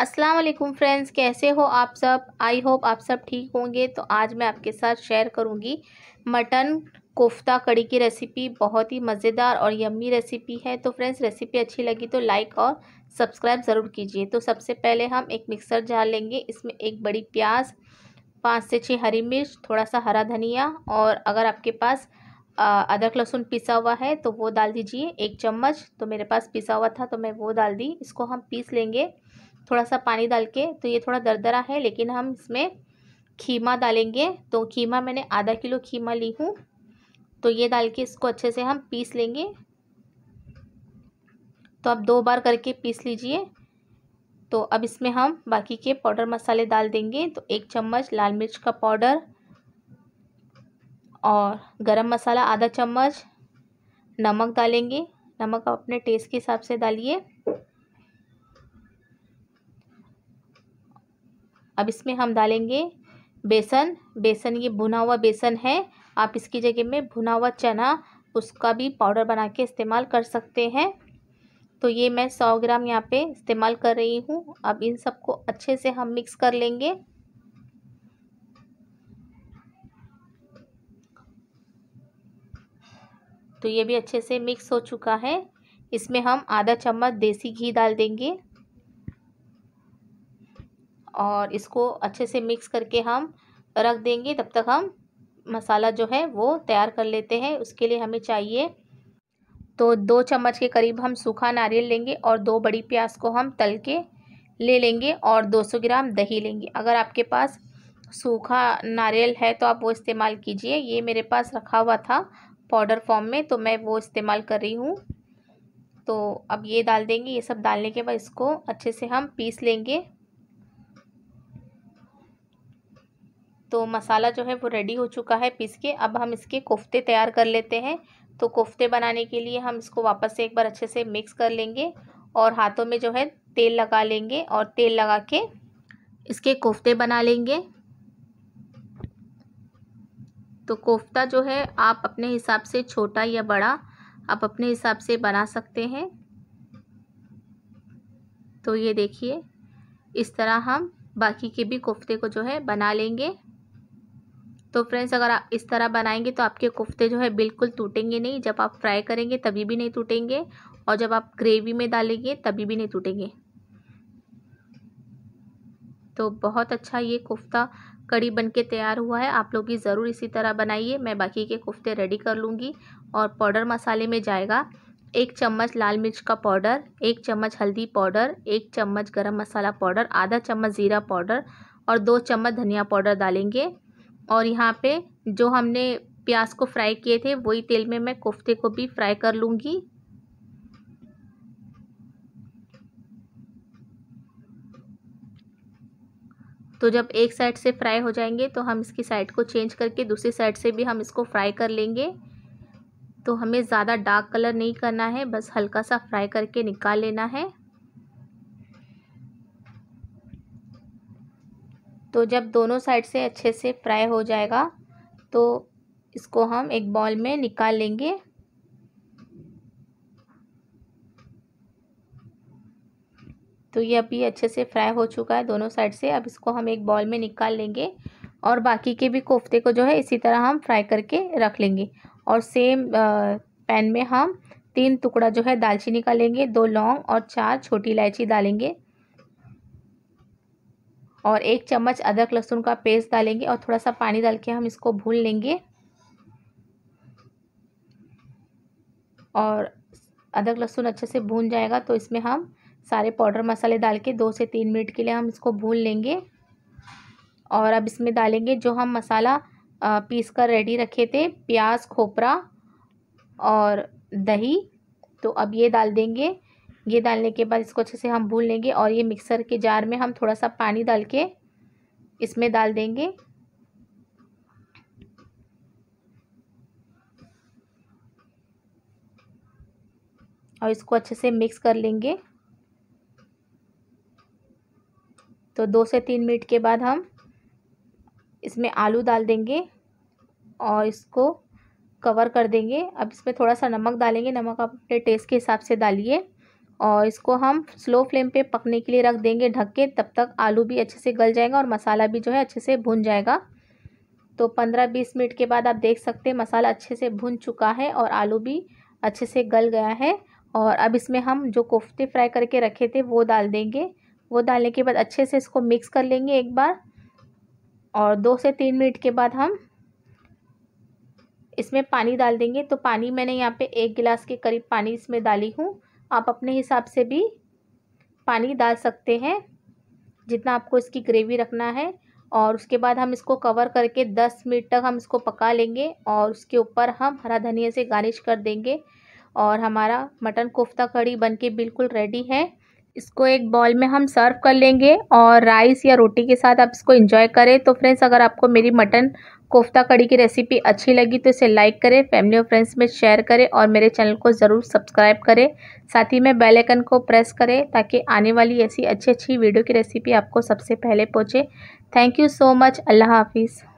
अस्सलाम वालेकुम फ्रेंड्स कैसे हो आप सब आई होप आप सब ठीक होंगे तो आज मैं आपके साथ शेयर करूंगी मटन कोफ्ता कड़ी की रेसिपी बहुत ही मज़ेदार और यम्मी रेसिपी है तो फ्रेंड्स रेसिपी अच्छी लगी तो लाइक और सब्सक्राइब ज़रूर कीजिए तो सबसे पहले हम एक मिक्सर जार लेंगे इसमें एक बड़ी प्याज पाँच से छः हरी मिर्च थोड़ा सा हरा धनिया और अगर आपके पास अदरक लहसुन पिसा हुआ है तो वो डाल दीजिए एक चम्मच तो मेरे पास पिसा हुआ था तो मैं वो डाल दी इसको हम पीस लेंगे थोड़ा सा पानी डाल के तो ये थोड़ा दरदरा है लेकिन हम इसमें खीमा डालेंगे तो खीमा मैंने आधा किलो खीमा ली हूँ तो ये डाल के इसको अच्छे से हम पीस लेंगे तो आप दो बार करके पीस लीजिए तो अब इसमें हम बाकी के पाउडर मसाले डाल देंगे तो एक चम्मच लाल मिर्च का पाउडर और गरम मसाला आधा चम्मच नमक डालेंगे नमक अपने टेस्ट के हिसाब से डालिए अब इसमें हम डालेंगे बेसन बेसन ये भुना हुआ बेसन है आप इसकी जगह में भुना हुआ चना उसका भी पाउडर बना के इस्तेमाल कर सकते हैं तो ये मैं सौ ग्राम यहाँ पे इस्तेमाल कर रही हूँ अब इन सबको अच्छे से हम मिक्स कर लेंगे तो ये भी अच्छे से मिक्स हो चुका है इसमें हम आधा चम्मच देसी घी डाल देंगे और इसको अच्छे से मिक्स करके हम रख देंगे तब तक हम मसाला जो है वो तैयार कर लेते हैं उसके लिए हमें चाहिए तो दो चम्मच के करीब हम सूखा नारियल लेंगे और दो बड़ी प्याज को हम तल के ले लेंगे और 200 ग्राम दही लेंगे अगर आपके पास सूखा नारियल है तो आप वो इस्तेमाल कीजिए ये मेरे पास रखा हुआ था पाउडर फॉर्म में तो मैं वो इस्तेमाल कर रही हूँ तो अब ये डाल देंगे ये सब डालने के बाद इसको अच्छे से हम पीस लेंगे तो मसाला जो है वो रेडी हो चुका है पीस के अब हम इसके कोफ्ते तैयार कर लेते हैं तो कोफ्ते बनाने के लिए हम इसको वापस से एक बार अच्छे से मिक्स कर लेंगे और हाथों में जो है तेल लगा लेंगे और तेल लगा के इसके कोफ्ते बना लेंगे तो कोफ्ता जो है आप अपने हिसाब से छोटा या बड़ा आप अपने हिसाब से बना सकते हैं तो ये देखिए इस तरह हम बाकी के भी कोफ्ते को जो है बना लेंगे तो फ्रेंड्स अगर आप इस तरह बनाएंगे तो आपके कोफ्ते जो है बिल्कुल टूटेंगे नहीं जब आप फ्राई करेंगे तभी भी नहीं टूटेंगे और जब आप ग्रेवी में डालेंगे तभी भी नहीं टूटेंगे तो बहुत अच्छा ये कोफ्ता कड़ी बनके तैयार हुआ है आप लोग भी ज़रूर इसी तरह बनाइए मैं बाकी के कोफ्ते रेडी कर लूँगी और पाउडर मसाले में जाएगा एक चम्मच लाल मिर्च का पाउडर एक चम्मच हल्दी पाउडर एक चम्मच गरम मसाला पाउडर आधा चम्मच ज़ीरा पाउडर और दो चम्मच धनिया पाउडर डालेंगे और यहाँ पे जो हमने प्याज को फ्राई किए थे वही तेल में मैं कोफ्ते को भी फ्राई कर लूँगी तो जब एक साइड से फ्राई हो जाएंगे तो हम इसकी साइड को चेंज करके दूसरी साइड से भी हम इसको फ्राई कर लेंगे तो हमें ज़्यादा डार्क कलर नहीं करना है बस हल्का सा फ्राई करके निकाल लेना है तो जब दोनों साइड से अच्छे से फ्राई हो जाएगा तो इसको हम एक बॉल में निकाल लेंगे तो ये अभी अच्छे से फ्राई हो चुका है दोनों साइड से अब इसको हम एक बॉल में निकाल लेंगे और बाकी के भी कोफ्ते को जो है इसी तरह हम फ्राई करके रख लेंगे और सेम पैन में हम तीन टुकड़ा जो है दालचीनी का लेंगे दो लौंग और चार छोटी इलायची डालेंगे और एक चम्मच अदरक लहसुन का पेस्ट डालेंगे और थोड़ा सा पानी डाल के हम इसको भून लेंगे और अदरक लहसुन अच्छे से भून जाएगा तो इसमें हम सारे पाउडर मसाले डाल के दो से तीन मिनट के लिए हम इसको भून लेंगे और अब इसमें डालेंगे जो हम मसाला पीस कर रेडी रखे थे प्याज खोपरा और दही तो अब ये डाल देंगे घी डालने के बाद इसको अच्छे से हम भून लेंगे और ये मिक्सर के जार में हम थोड़ा सा पानी डाल के इसमें डाल देंगे और इसको अच्छे से मिक्स कर लेंगे तो दो से तीन मिनट के बाद हम इसमें आलू डाल देंगे और इसको कवर कर देंगे अब इसमें थोड़ा सा नमक डालेंगे नमक आप अपने टेस्ट के हिसाब से डालिए और इसको हम स्लो फ्लेम पे पकने के लिए रख देंगे ढक के तब तक आलू भी अच्छे से गल जाएगा और मसाला भी जो है अच्छे से भुन जाएगा तो पंद्रह बीस मिनट के बाद आप देख सकते हैं मसाला अच्छे से भुन चुका है और आलू भी अच्छे से गल गया है और अब इसमें हम जो कोफ्ते फ्राई करके रखे थे वो डाल देंगे वो डालने के बाद अच्छे से इसको मिक्स कर लेंगे एक बार और दो से तीन मिनट के बाद हम इसमें पानी डाल देंगे तो पानी मैंने यहाँ पे एक गिलास के करीब पानी इसमें डाली हूँ आप अपने हिसाब से भी पानी डाल सकते हैं जितना आपको इसकी ग्रेवी रखना है और उसके बाद हम इसको कवर करके 10 मिनट तक हम इसको पका लेंगे और उसके ऊपर हम हरा धनिया से गार्निश कर देंगे और हमारा मटन कोफ्ता कड़ी बनके बिल्कुल रेडी है इसको एक बॉल में हम सर्व कर लेंगे और राइस या रोटी के साथ आप इसको इंजॉय करें तो फ्रेंड्स अगर आपको मेरी मटन कोफ्ता कड़ी की रेसिपी अच्छी लगी तो इसे लाइक करें फैमिली और फ्रेंड्स में शेयर करें और मेरे चैनल को ज़रूर सब्सक्राइब करें साथ ही में बेल आइकन को प्रेस करें ताकि आने वाली ऐसी अच्छी अच्छी वीडियो की रेसिपी आपको सबसे पहले पहुँचे थैंक यू सो मच अल्लाह हाफिज़